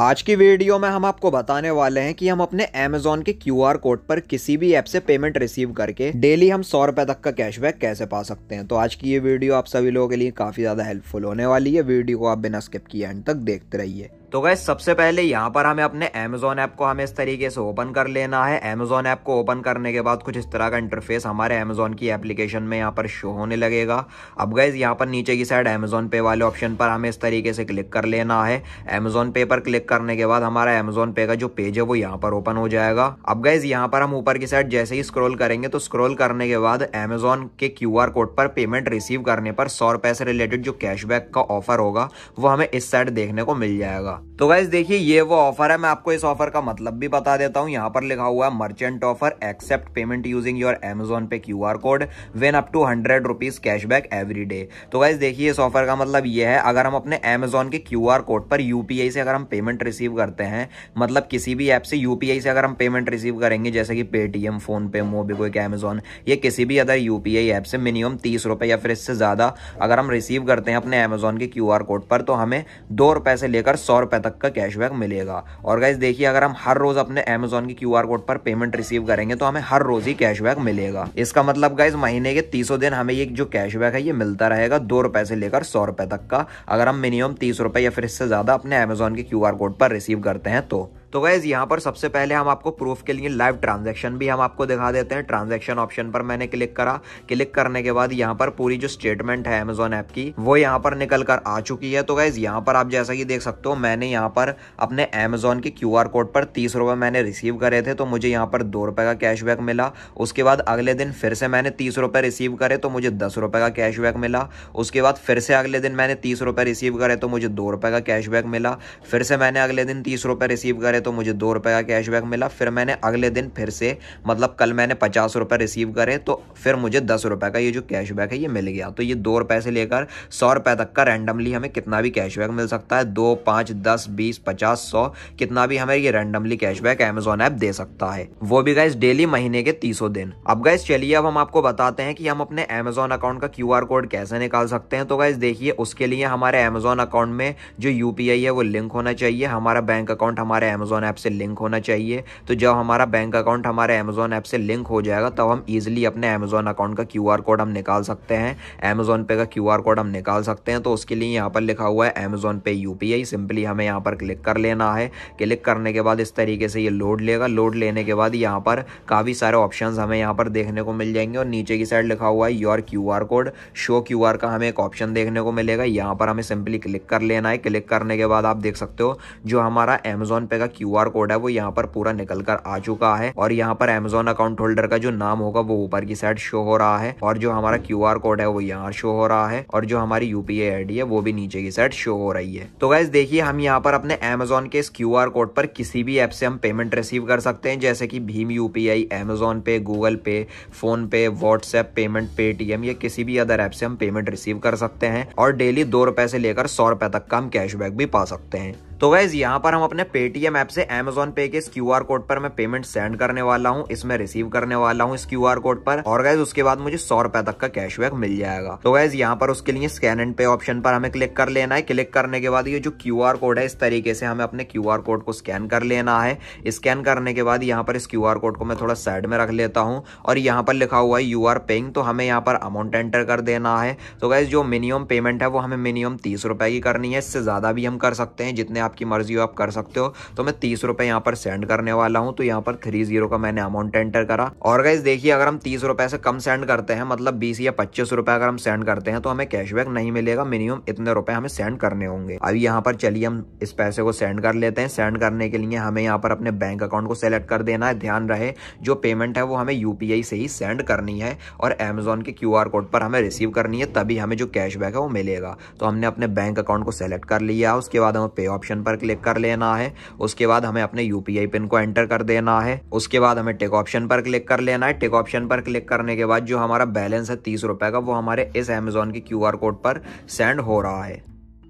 आज की वीडियो में हम आपको बताने वाले हैं कि हम अपने अमेजोन के क्यू आर कोड पर किसी भी ऐप से पेमेंट रिसीव करके डेली हम सौ रुपए तक का कैशबैक कैसे पा सकते हैं तो आज की ये वीडियो आप सभी लोगों के लिए काफी ज्यादा हेल्पफुल होने वाली है वीडियो को आप बिना स्किप किए एंड तक देखते रहिए तो गए सबसे पहले यहाँ पर हमें अपने अमेजोन ऐप को हमें इस तरीके से ओपन कर लेना है अमेजोन ऐप को ओपन करने के बाद कुछ इस तरह का इंटरफेस हमारे अमेजोन की एप्लीकेशन में यहाँ पर शो होने लगेगा अब गए यहाँ पर नीचे की साइड अमेजोन पे वाले ऑप्शन पर हमें इस तरीके से क्लिक कर लेना है अमेजोन पे पर क्लिक करने के बाद हमारा अमेजोन पे का जो पेज है वो यहाँ पर ओपन हो जाएगा अब गए यहाँ पर हम ऊपर की साइड जैसे ही स्क्रोल करेंगे तो स्क्रोल करने के बाद अमेजोन के क्यू कोड पर पेमेंट रिसीव करने पर सौ रुपए से रिलेटेड जो कैशबैक का ऑफर होगा वो हमें इस साइड देखने को मिल जाएगा होगा तो गाइज देखिए ये वो ऑफर है मैं आपको इस ऑफर का मतलब भी बता देता हूँ यहाँ पर लिखा हुआ है merchant offer accept payment using your Amazon pay Q R code when up to hundred rupees cashback every day तो गाइज देखिए इस ऑफर का मतलब ये है अगर हम अपने एमेजोन के क्यू आर कोड पर यूपीआई से अगर हम पेमेंट रिसीव करते हैं मतलब किसी भी ऐप से यूपीआई से अगर हम पेमेंट रिसीव करेंगे जैसे कि Paytm phone PhonePe MobiKwik Amazon ये किसी भी अदर यूपीआई ऐप से मिनिमम तीस रुपए या फिर इससे ज्यादा अगर हम रिसीव करते हैं अपने एमेजोन के क्यू आर कोड पर तो हमें दो रुपए से लेकर सौ रुपए तक का कैशबैक मिलेगा और गाइज देखिए अगर हम हर रोज अपने अमेजोन के क्यू कोड पर पेमेंट रिसीव करेंगे तो हमें हर रोज ही कैशबैक मिलेगा इसका मतलब गाइज महीने के तीसों दिन हमें ये जो कैशबैक है ये मिलता रहेगा दो रुपए से लेकर सौ रुपए तक का अगर हम मिनिमम तीस रुपए या फिर इससे ज्यादा अपने अमेजोन के क्यू कोड पर रिसीव करते हैं तो तो गैज़ यहाँ पर सबसे पहले हम आपको प्रूफ के लिए लाइव ट्रांजेक्शन भी हम आपको दिखा देते हैं ट्रांजेक्शन ऑप्शन पर मैंने क्लिक करा क्लिक करने के बाद यहाँ पर पूरी जो स्टेटमेंट है अमेजोन ऐप की वो यहाँ पर निकल कर आ चुकी है तो गैज़ यहाँ पर आप जैसा कि देख सकते हो मैंने यहाँ पर अपने अमेजोन के क्यू कोड पर तीस मैंने रिसीव करे थे तो मुझे यहाँ पर दो का कैशबैक मिला उसके बाद अगले दिन फिर से मैंने तीस रिसीव करे तो मुझे दस का कैशबैक मिला उसके बाद फिर से अगले दिन मैंने तीस रिसीव करे तो मुझे दो का कैशबैक मिला फिर से मैंने अगले दिन तीस रिसीव करे करे तो मुझे दो रुपये का कैशबैक मिला फिर मैंने अगले दिन फिर से मतलब कल मैंने पचास रुपये रिसीव करे तो फिर मुझे दस रुपये का ये जो कैशबैक है ये मिल गया तो ये दो रुपये से लेकर सौ रुपये तक का रैंडमली हमें कितना भी कैशबैक मिल सकता है दो पाँच दस बीस पचास सौ कितना भी हमें ये रैंडमली कैशबैक अमेजोन ऐप दे सकता है वो भी गाइज डेली महीने के तीसों दिन अब गाइज चलिए अब हम आपको बताते हैं कि हम अपने अमेजोन अकाउंट का क्यू कोड कैसे निकाल सकते हैं तो गाइज देखिए उसके लिए हमारे अमेजोन अकाउंट में जो यू है वो लिंक होना चाहिए हमारा बैंक अकाउंट हमारे अमेजोन अमेज़ोन ऐप से लिंक होना चाहिए तो जब हमारा बैंक अकाउंट हमारे अमेज़ोन ऐप से लिंक हो जाएगा तब तो हम ईजिली अपने अमेज़ोन अकाउंट का क्यू कोड हम निकाल सकते हैं अमेज़ोन पे का क्यू कोड हम निकाल सकते हैं तो उसके लिए यहाँ पर लिखा हुआ है अमेज़ोन पे यू सिंपली हमें यहाँ पर क्लिक कर लेना है क्लिक करने के बाद इस तरीके से ये लोड लेगा लोड लेने के बाद यहाँ पर काफ़ी सारे ऑप्शन हमें यहाँ पर देखने को मिल जाएंगे और नीचे की साइड लिखा हुआ है your Q code show Q का हमें एक ऑप्शन देखने को मिलेगा यहाँ पर हमें सिंपली क्लिक कर लेना है क्लिक करने के बाद आप देख सकते हो जो हमारा अमेजोन पे का क्यू कोड है वो यहाँ पर पूरा निकल कर आ चुका है और यहाँ पर एमेजोन अकाउंट होल्डर का जो नाम होगा वो ऊपर की साइड शो हो रहा है और जो हमारा क्यू कोड है वो यहाँ शो हो रहा है और जो हमारी यूपीआई आई है वो भी नीचे की साइड शो हो रही है तो गैस देखिए हम यहाँ पर अपने एमेजोन के इस क्यू कोड पर किसी भी ऐप से हम पेमेंट रिसीव कर सकते हैं जैसे कि भीम UPI Amazon pay Google pay PhonePe WhatsApp payment Paytm या किसी भी अदर ऐप से हम पेमेंट रिसीव कर सकते हैं और डेली दो रुपए से लेकर सौ रुपए तक का हम कैशबैक भी पा सकते हैं तो गैज़ यहाँ पर हम अपने पेटीएम ऐप से अमेजोन पे के इस क्यू कोड पर मैं पेमेंट सेंड करने वाला हूँ इसमें रिसीव करने वाला हूँ इस क्यू कोड पर और गैज उसके बाद मुझे सौ रुपए तक का कैशबैक मिल जाएगा तो गैज यहाँ पर उसके लिए स्कैन एंड पे ऑप्शन पर हमें क्लिक कर लेना है क्लिक करने के बाद ये जो क्यू कोड है इस तरीके से हमें अपने क्यू कोड को स्कैन कर लेना है स्कैन करने के बाद यहाँ पर इस क्यू कोड को मैं थोड़ा साइड में रख लेता हूँ और यहाँ पर लिखा हुआ है यू आर पेइंग तो हमें यहाँ पर अमाउंट एंटर कर देना है तो गैज जो मिनिमम पेमेंट है वो हमें मिनिमम तीस की करनी है इससे ज्यादा भी हम कर सकते हैं जितने आपकी मर्जी हो आप कर सकते हो तो मैं तीस रुपए यहाँ पर सेंड करने वाला हूँ तो यहाँ पर थ्री जीरो का मैंने अमाउंट एंटर करा और गाइज देखिए अगर हम तीस रुपए से कम सेंड करते हैं मतलब बीस या पच्चीस रुपए अगर हम सेंड करते हैं तो हमें कैशबैक नहीं मिलेगा मिनिमम इतने रुपए हमें सेंड करने होंगे अभी यहाँ पर चलिए हम इस पैसे को सेंड कर लेते हैं सेंड करने के लिए हमें यहाँ पर अपने बैंक अकाउंट को सेलेक्ट कर देना है ध्यान रहे जो पेमेंट है वो हमें यूपीआई से ही सेंड करनी है और एमेजोन के क्यू कोड पर हमें रिसीव करनी है तभी हमें जो कैशबैक है वो मिलेगा तो हमने अपने बैंक अकाउंट को सेलेक्ट कर लिया उसके बाद हम पे ऑप्शन ऑप्शन पर क्लिक कर लेना है उसके बाद हमें अपने यूपीआई पिन को एंटर कर देना है उसके बाद हमें टिक ऑप्शन पर क्लिक कर लेना है टिक ऑप्शन पर क्लिक करने के बाद जो हमारा बैलेंस है तीस रुपए का वो हमारे इस अमेजोन के क्यू कोड पर सेंड हो रहा है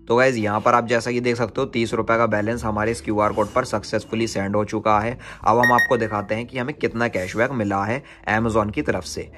तो गैज़ यहाँ पर आप जैसा कि देख सकते हो तीस रुपये का बैलेंस हमारे इस क्यू कोड पर सक्सेसफुली सेंड हो चुका है अब हम आपको दिखाते हैं कि हमें कितना कैशबैक मिला है अमेजोन की तरफ से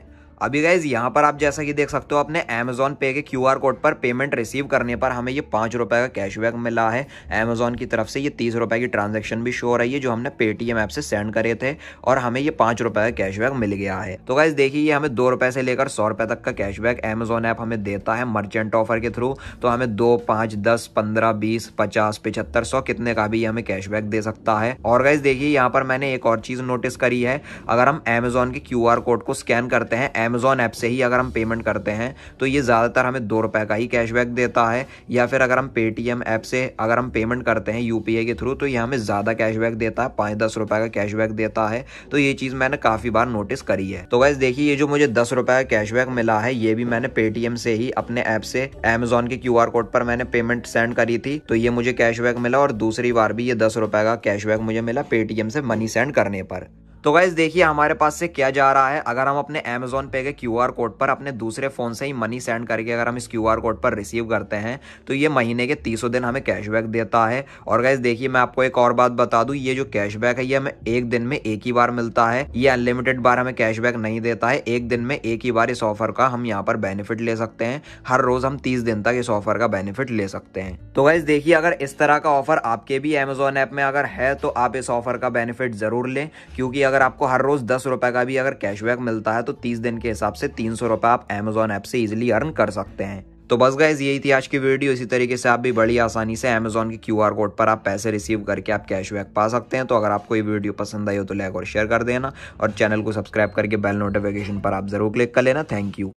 अभी गाइज यहाँ पर आप जैसा कि देख सकते हो अपने अमेजोन पे के क्यू कोड पर पेमेंट रिसीव करने पर हमें ये पाँच रुपये का कैशबैक मिला है अमेजोन की तरफ से ये तीस रुपये की ट्रांजेक्शन भी शो हो रही है जो हमने पेटीएम ऐप से सेंड करे थे और हमें ये पाँच रुपये का कैशबैक मिल गया है तो गाइज देखिए ये हमें दो रुपये से लेकर सौ रुपये तक का कैशबैक एमेजोन ऐप हमें देता है मर्चेंट ऑफर के थ्रू तो हमें दो पाँच दस पंद्रह बीस पचास पिछहत्तर सौ कितने का भी हमें कैशबैक दे सकता है और गाइज देखिए यहाँ पर मैंने एक और चीज़ नोटिस करी है अगर हम एमेजोन के क्यू कोड को स्कैन करते हैं अमेज़ोन ऐप से ही अगर हम पेमेंट करते हैं तो ये ज़्यादातर हमें दो रुपए का ही कैशबैक देता है या फिर अगर हम पेटीएम ऐप से अगर हम पेमेंट करते हैं यू के थ्रू तो ये हमें ज़्यादा कैशबैक देता है पाँच दस रुपये का कैशबैक देता है तो ये चीज़ मैंने काफ़ी बार नोटिस करी है तो वैस देखिए ये जो मुझे दस रुपये का कैशबैक मिला है ये भी मैंने पेटीएम से ही अपने ऐप से अमेजोन के क्यू कोड पर मैंने पेमेंट सेंड करी थी तो ये मुझे कैशबैक मिला और दूसरी बार भी ये दस रुपये का कैशबैक मुझे मिला पेटीएम से मनी सेंड करने पर तो गाइज देखिए हमारे पास से क्या जा रहा है अगर हम अपने अमेजोन पे के क्यू कोड पर अपने दूसरे फ़ोन से ही मनी सेंड करके अगर हम इस क्यू कोड पर रिसीव करते हैं तो ये महीने के तीसों दिन हमें कैशबैक देता है और गाइज देखिए मैं आपको एक और बात बता दू ये जो कैशबैक है ये हमें एक दिन में एक ही बार मिलता है ये अनलिमिटेड बार हमें कैशबैक नहीं देता है एक दिन में एक ही बार इस ऑफर का हम यहाँ पर बेनिफिट ले सकते हैं हर रोज़ हम तीस दिन तक इस ऑफर का बेनिफिट ले सकते हैं तो गाइज देखिए अगर इस तरह का ऑफर आपके भी अमेजोन ऐप में अगर है तो आप इस ऑफर का बेनिफिट ज़रूर लें क्योंकि अगर आपको हर रोज दस रुपए का भी अगर कैशबैक मिलता है तो तीस दिन के हिसाब से तीन सौ रुपए आप एमेजोन ऐप से इजिली अर्न कर सकते हैं तो बस गाइज यही थी आज की वीडियो इसी तरीके से आप भी बड़ी आसानी से अमेजोन के क्यू आर कोड पर आप पैसे रिसीव करके आप कैशबैक पा सकते हैं तो अगर आपको ये वीडियो पसंद आई हो तो लाइक और शेयर कर देना और चैनल को सब्सक्राइब करके बेल नोटिफिकेशन पर आप जरूर क्लिक कर लेना थैंक यू